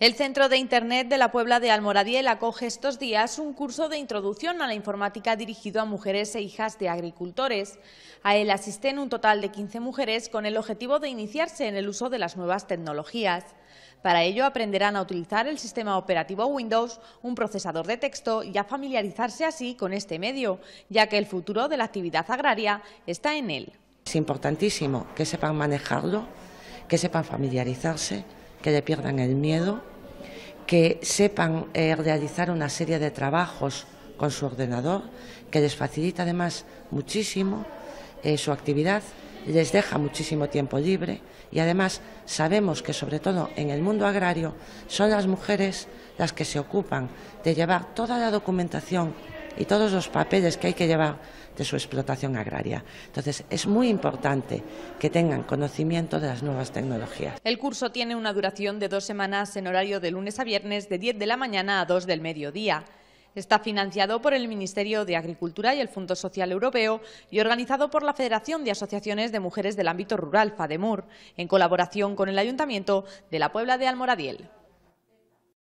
El Centro de Internet de la Puebla de Almoradiel acoge estos días un curso de introducción a la informática dirigido a mujeres e hijas de agricultores. A él asisten un total de 15 mujeres con el objetivo de iniciarse en el uso de las nuevas tecnologías. Para ello aprenderán a utilizar el sistema operativo Windows, un procesador de texto y a familiarizarse así con este medio, ya que el futuro de la actividad agraria está en él. Es importantísimo que sepan manejarlo, que sepan familiarizarse, que le pierdan el miedo que sepan eh, realizar una serie de trabajos con su ordenador, que les facilita además muchísimo eh, su actividad, les deja muchísimo tiempo libre y además sabemos que sobre todo en el mundo agrario son las mujeres las que se ocupan de llevar toda la documentación y todos los papeles que hay que llevar de su explotación agraria. Entonces, es muy importante que tengan conocimiento de las nuevas tecnologías. El curso tiene una duración de dos semanas en horario de lunes a viernes de 10 de la mañana a 2 del mediodía. Está financiado por el Ministerio de Agricultura y el Fondo Social Europeo y organizado por la Federación de Asociaciones de Mujeres del Ámbito Rural, FADEMUR, en colaboración con el Ayuntamiento de la Puebla de Almoradiel.